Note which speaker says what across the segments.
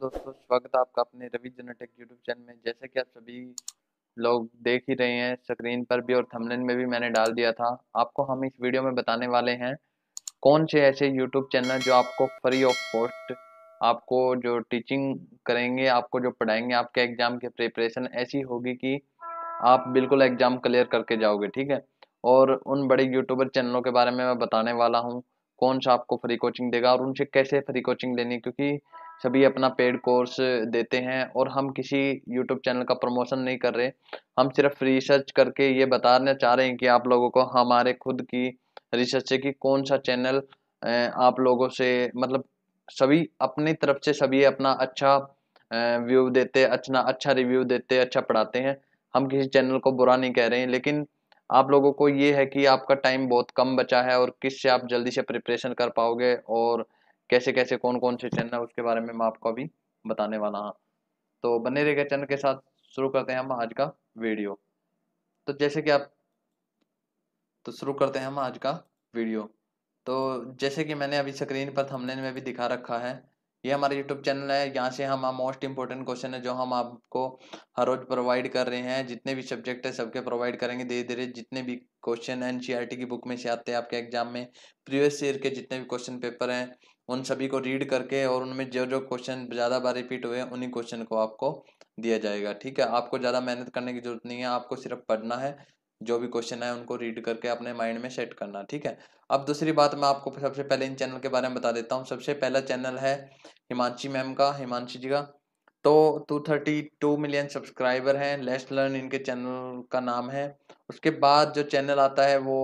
Speaker 1: तो दोस्तों स्वागत है आपका अपने रवि जेनेटिक यूट्यूब चैनल में जैसे कि आप सभी लोग देख ही रहे हैं स्क्रीन पर भी और थंबनेल में भी मैंने डाल दिया था आपको हम इस वीडियो में बताने वाले हैं कौन से ऐसे यूट्यूब चैनल जो आपको फ्री ऑफ कॉस्ट आपको जो टीचिंग करेंगे आपको जो पढ़ाएंगे आपके एग्ज़ाम की प्रिपरेशन ऐसी होगी कि आप बिल्कुल एग्ज़ाम क्लियर करके जाओगे ठीक है और उन बड़े यूट्यूबर चैनलों के बारे में मैं बताने वाला हूँ कौन सा आपको फ्री कोचिंग देगा और उनसे कैसे फ्री कोचिंग लेनी क्योंकि सभी अपना पेड कोर्स देते हैं और हम किसी यूट्यूब चैनल का प्रमोशन नहीं कर रहे हम सिर्फ रिसर्च करके ये बताना चाह रहे हैं कि आप लोगों को हमारे खुद की रिसर्च से कि कौन सा चैनल आप लोगों से मतलब सभी अपनी तरफ से सभी अपना अच्छा व्यू देते अच्छा अच्छा रिव्यू देते अच्छा पढ़ाते हैं हम किसी चैनल को बुरा नहीं कह रहे हैं लेकिन आप लोगों को ये है कि आपका टाइम बहुत कम बचा है और किस से आप जल्दी से प्रिपरेशन कर पाओगे और कैसे कैसे कौन कौन से चैनल है उसके बारे में मैं आपको अभी बताने वाला हाँ तो बने रहेगा चैनल के साथ शुरू करते हैं हम आज का वीडियो तो जैसे कि आप तो शुरू करते हैं हम आज का वीडियो तो जैसे कि मैंने अभी स्क्रीन पर थंबनेल में भी दिखा रखा है ये हमारा यूट्यूब चैनल है यहाँ से हम मोस्ट इंपॉर्टेंट क्वेश्चन है जो हम आपको हर रोज प्रोवाइड कर रहे हैं जितने भी सब्जेक्ट है सबके प्रोवाइड करेंगे धीरे धीरे जितने भी क्वेश्चन एन e की बुक में से आते हैं आपके एग्जाम में प्रीवियस ईयर के जितने भी क्वेश्चन पेपर हैं उन सभी को रीड करके और उनमें जो जो क्वेश्चन ज़्यादा बार रिपीट हुए हैं उन्हीं क्वेश्चन को आपको दिया जाएगा ठीक है आपको ज़्यादा मेहनत करने की जरूरत नहीं है आपको सिर्फ पढ़ना है जो भी क्वेश्चन है उनको रीड करके अपने माइंड में सेट करना ठीक है अब दूसरी बात मैं आपको सबसे पहले इन चैनल के बारे में बता देता हूँ सबसे पहला चैनल है हिमांशी मैम का हिमांशी जी का तो two thirty two million subscriber हैं लेस्ट लर्न इनके चैनल का नाम है उसके बाद जो चैनल आता है वो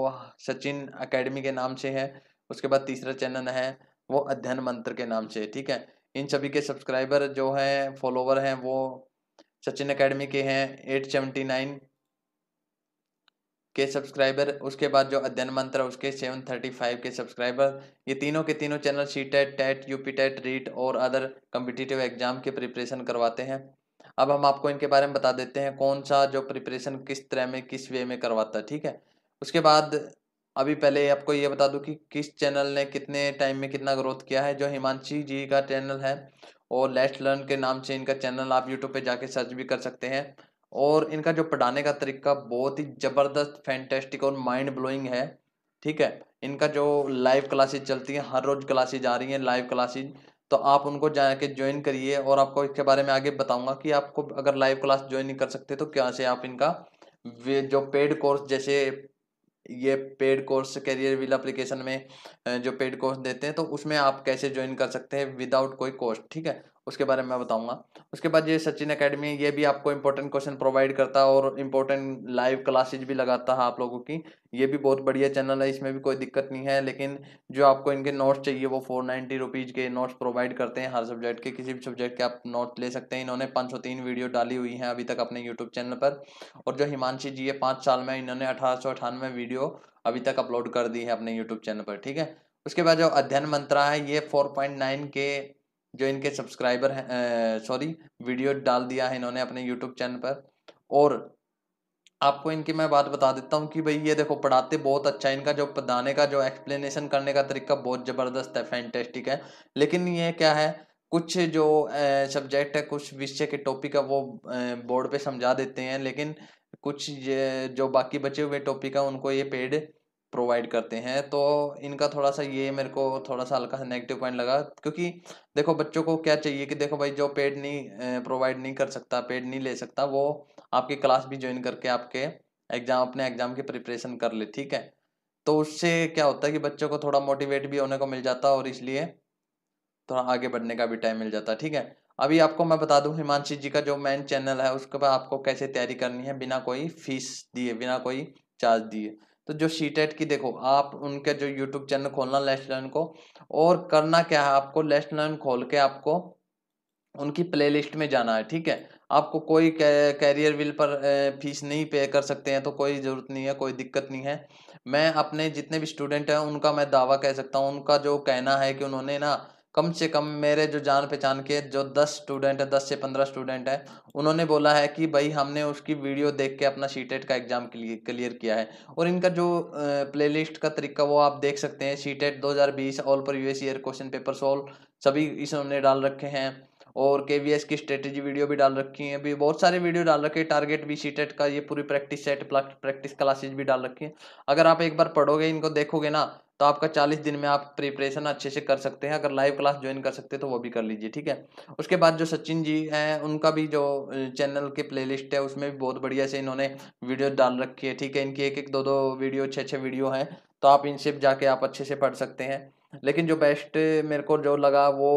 Speaker 1: सचिन अकेडमी के नाम से है उसके बाद तीसरा चैनल है वो अध्ययन मंत्र के नाम से ठीक है इन सभी के सब्सक्राइबर जो है फॉलोवर हैं वो सचिन एकेडमी के हैं eight seventy nine K subscriber उसके बाद जो अध्ययन मंत्र है उसके seven thirty five K subscriber ये तीनों के तीनों channel C TET TET U P TET REET और अदर कम्पिटिटिव एग्जाम के प्रिपरेशन करवाते हैं अब हम आपको इनके बारे में बता देते हैं कौन सा जो प्रिपरेशन किस तरह में किस वे में करवाता है ठीक है उसके बाद अभी पहले आपको ये बता दूं कि किस चैनल ने कितने टाइम में कितना ग्रोथ किया है जो हिमांशी जी का चैनल है और लेट्स लर्न के नाम से इनका चैनल आप यूट्यूब पे जाके सर्च भी कर सकते हैं और इनका जो पढ़ाने का तरीका बहुत ही ज़बरदस्त फैंटेस्टिक और माइंड ब्लोइंग है ठीक है इनका जो लाइव क्लासेज चलती हैं हर रोज़ क्लासेज आ रही हैं लाइव क्लासेज तो आप उनको जाके ज्वाइन करिए और आपको इसके बारे में आगे बताऊँगा कि आपको अगर लाइव क्लास ज्वाइन नहीं कर सकते तो क्या से आप इनका जो पेड कोर्स जैसे ये paid course career will application में जो पेड कोर्स देते हैं तो उसमें आप कैसे ज्वाइन कर सकते हैं विदाउट कोई कॉस्ट ठीक है उसके बारे में मैं बताऊंगा उसके बाद ये सचिन एकेडमी ये भी आपको इम्पोर्टेंट क्वेश्चन प्रोवाइड करता है और इम्पोर्टेंट लाइव क्लासेज भी लगाता है हाँ आप लोगों की ये भी बहुत बढ़िया चैनल है इसमें भी कोई दिक्कत नहीं है लेकिन जो आपको इनके नोट्स चाहिए वो फोर नाइन्टी रुपीज़ के नोट्स प्रोवाइड करते हैं हर सब्जेक्ट के किसी भी सब्जेक्ट के आप नोट्स ले सकते हैं इन्होंने पाँच सौ तीन वीडियो डाली हुई हैं अभी तक अपने यूट्यूब चैनल पर और जो हिमांशी जी है पाँच साल में इन्होंने अठारह सौ अठानवे वीडियो अभी तक अपलोड कर दी है अपने यूट्यूब चैनल पर ठीक है उसके बाद जो अध्ययन मंत्रा है ये फोर पॉइंट नाइन के जो इनके सब्सक्राइबर हैं सॉरी वीडियो डाल दिया है इन्होंने अपने यूट्यूब चैनल पर और आपको इनकी मैं बात बता देता हूँ कि भाई ये देखो पढ़ाते बहुत अच्छा है इनका जो पढ़ाने का जो एक्सप्लेनेशन करने का तरीका बहुत ज़बरदस्त है फैंटेस्टिक है लेकिन ये क्या है कुछ जो सब्जेक्ट है कुछ विषय के टॉपिक है वो बोर्ड पे समझा देते हैं लेकिन कुछ जो बाकी बचे हुए टॉपिक है उनको ये पेड प्रोवाइड करते हैं तो इनका थोड़ा सा ये मेरे को थोड़ा सा हल्का सा नेगेटिव पॉइंट लगा क्योंकि देखो बच्चों को क्या चाहिए कि देखो भाई जो पेड नहीं प्रोवाइड नहीं कर सकता पेड नहीं ले सकता वो आपकी क्लास भी ज्वाइन करके आपके एग्जाम अपने एग्जाम की प्रिपरेशन कर ले ठीक है तो उससे क्या होता है कि बच्चों को थोड़ा मोटिवेट भी होने को मिल जाता है और इसलिए थोड़ा आगे बढ़ने का भी टाइम मिल जाता ठीक है अभी आपको मैं बता दूं हिमांशी जी का जो मेन चैनल है उसके पर आपको कैसे तैयारी करनी है बिना कोई फीस दिए बिना कोई चार्ज दिए तो जो टेट की देखो आप उनके जो यूट्यूब चैनल खोलना लेस्ट लर्न को और करना क्या है आपको लेस्ट लर्न खोल के आपको उनकी प्लेलिस्ट में जाना है ठीक है आपको कोई कैरियर विल पर फीस नहीं पे कर सकते हैं तो कोई ज़रूरत नहीं है कोई दिक्कत नहीं है मैं अपने जितने भी स्टूडेंट हैं उनका मैं दावा कह सकता हूँ उनका जो कहना है कि उन्होंने ना कम से कम मेरे जो जान पहचान के जो दस स्टूडेंट है दस से पंद्रह स्टूडेंट है उन्होंने बोला है कि भाई हमने उसकी वीडियो देख के अपना सी का एग्जाम क्लियर किया है और इनका जो प्लेलिस्ट का तरीका वो आप देख सकते हैं CTET 2020 all previous year question paper solve सभी इसमें डाल रखे हैं और के वी एस की स्ट्रेटेजी वीडियो भी डाल रखी है अभी बहुत सारे वीडियो डाल रखे हैं टारगेट भी टेट का ये पूरी प्रैक्टिस सेट प्रैक्टिस क्लासेज भी डाल रखी है अगर आप एक बार पढ़ोगे इनको देखोगे ना तो आपका चालीस दिन में आप प्रिपरेशन अच्छे से कर सकते हैं अगर लाइव क्लास ज्वाइन कर सकते हैं तो वो भी कर लीजिए ठीक है उसके बाद जो सचिन जी हैं उनका भी जो चैनल के प्लेलिस्ट है उसमें भी बहुत बढ़िया से इन्होंने वीडियो डाल रखी है ठीक है इनकी एक एक दो दो वीडियो छः छः वीडियो हैं तो आप इनसे जाके आप अच्छे से पढ़ सकते हैं लेकिन जो बेस्ट मेरे को जो लगा वो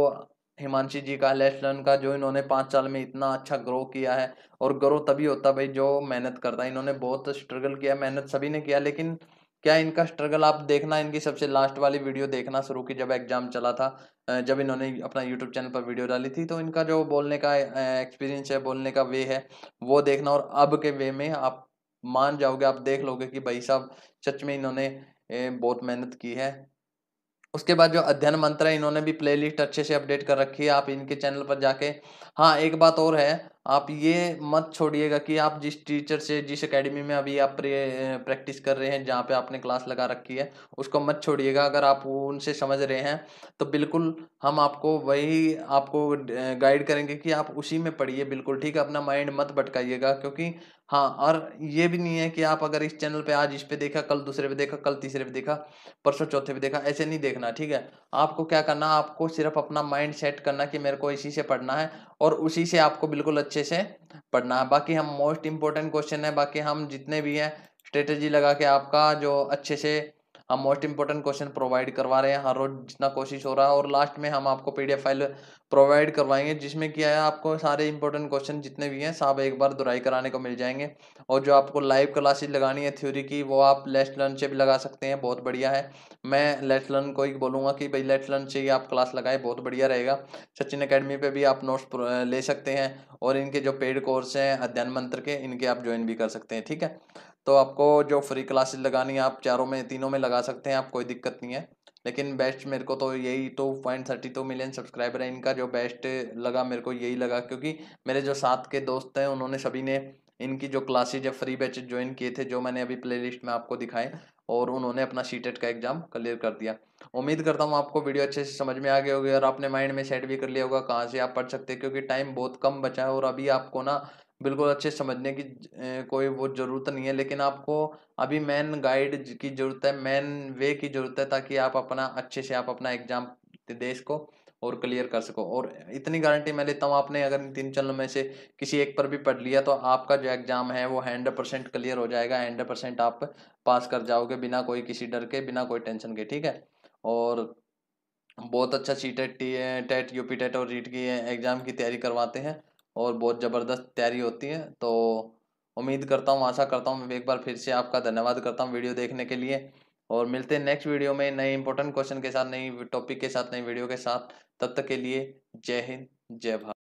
Speaker 1: हिमांशी जी का लेस लर्न का जो इन्होंने पाँच साल में इतना अच्छा ग्रो किया है और ग्रो तभी होता भाई जो मेहनत करता है इन्होंने बहुत स्ट्रगल किया मेहनत सभी ने किया लेकिन क्या इनका स्ट्रगल आप देखना इनकी सबसे लास्ट वाली वीडियो देखना शुरू की जब एग्जाम चला था जब इन्होंने अपना यूट्यूब चैनल पर वीडियो डाली थी तो इनका जो बोलने का एक्सपीरियंस है बोलने का वे है वो देखना और अब के वे में आप मान जाओगे आप देख लोगे कि भाई साहब सच में इन्होंने बहुत मेहनत की है उसके बाद जो अध्ययन मंत्र है इन्होंने भी प्लेलिस्ट अच्छे से अपडेट कर रखी है आप इनके चैनल पर जाके हाँ एक बात और है आप ये मत छोड़िएगा कि आप जिस टीचर से जिस एकेडमी में अभी आप प्रैक्टिस कर रहे हैं जहाँ पे आपने क्लास लगा रखी है उसको मत छोड़िएगा अगर आप उनसे समझ रहे हैं तो बिल्कुल हम आपको वही आपको गाइड करेंगे कि आप उसी में पढ़िए बिल्कुल ठीक है अपना माइंड मत भटकाइएगा क्योंकि हाँ और ये भी नहीं है कि आप अगर इस चैनल पे आज इस पे देखा कल दूसरे पे देखा कल तीसरे पे देखा परसों चौथे पे देखा ऐसे नहीं देखना ठीक है आपको क्या करना आपको सिर्फ अपना माइंड सेट करना कि मेरे को इसी से पढ़ना है और उसी से आपको बिल्कुल अच्छे से पढ़ना है बाकी हम मोस्ट इम्पोर्टेंट क्वेश्चन है बाकी हम जितने भी हैं स्ट्रेटेजी लगा के आपका जो अच्छे से हम मोस्ट इंपॉर्टेंट क्वेश्चन प्रोवाइड करवा रहे हैं हर रोज जितना कोशिश हो रहा है और लास्ट में हम आपको पीडीएफ फाइल प्रोवाइड करवाएंगे जिसमें क्या है आपको सारे इंपॉर्टेंट क्वेश्चन जितने भी हैं सब एक बार दुराई कराने को मिल जाएंगे और जो आपको लाइव क्लासेज लगानी है थ्योरी की वो आप लेस्ट लर्न से भी लगा सकते हैं बहुत बढ़िया है मैं लेस्ट लर्न को ही बोलूँगा कि भाई लेट लर्न से ही आप क्लास लगाएं बहुत बढ़िया रहेगा सचिन अकेडमी पर भी आप नोट्स ले सकते हैं और इनके जो पेड कोर्स हैं अध्ययन मंत्र के इनके आप ज्वाइन भी कर सकते हैं ठीक है तो आपको जो फ्री क्लासेस लगानी है आप चारों में तीनों में लगा सकते हैं आप कोई दिक्कत नहीं है लेकिन बेस्ट मेरे को तो यही two point thirty two million subscriber है इनका जो बेस्ट लगा मेरे को यही लगा क्योंकि मेरे जो साथ के दोस्त हैं उन्होंने सभी ने इनकी जो क्लासेज या फ्री बैच ज्वाइन किए थे जो मैंने अभी प्लेलिस्ट में आपको दिखाए और उन्होंने अपना सी का एग्जाम क्लियर कर दिया उम्मीद करता हूँ आपको वीडियो अच्छे से समझ में आ गई होगी और आपने माइंड में सेट भी कर लिया होगा कहाँ से आप पढ़ सकते हैं क्योंकि टाइम बहुत कम बचा है और अभी आपको ना बिल्कुल अच्छे समझने की कोई वो ज़रूरत नहीं है लेकिन आपको अभी मेन गाइड की ज़रूरत है मेन वे की ज़रूरत है ताकि आप अपना अच्छे से आप अपना एग्जाम देश को और क्लियर कर सको और इतनी गारंटी मैं लेता हूँ आपने अगर इन तीन चैनलों में से किसी एक पर भी पढ़ लिया तो आपका जो एग्ज़ाम है वो हंड्रेड परसेंट क्लियर हो जाएगा हंड्रेड परसेंट आप पास कर जाओगे बिना कोई किसी डर के बिना कोई टेंशन के ठीक है और बहुत अच्छा C TET T TET UP TET और रीट की एग्ज़ाम की तैयारी करवाते हैं और बहुत ज़बरदस्त तैयारी होती है तो उम्मीद करता हूँ आशा करता हूँ एक बार फिर से आपका धन्यवाद करता हूँ वीडियो देखने के लिए और मिलते हैं नेक्स्ट वीडियो में नए इंपॉर्टेंट क्वेश्चन के साथ नई टॉपिक के साथ नई वीडियो के साथ तब तक के लिए जय हिंद जय भारत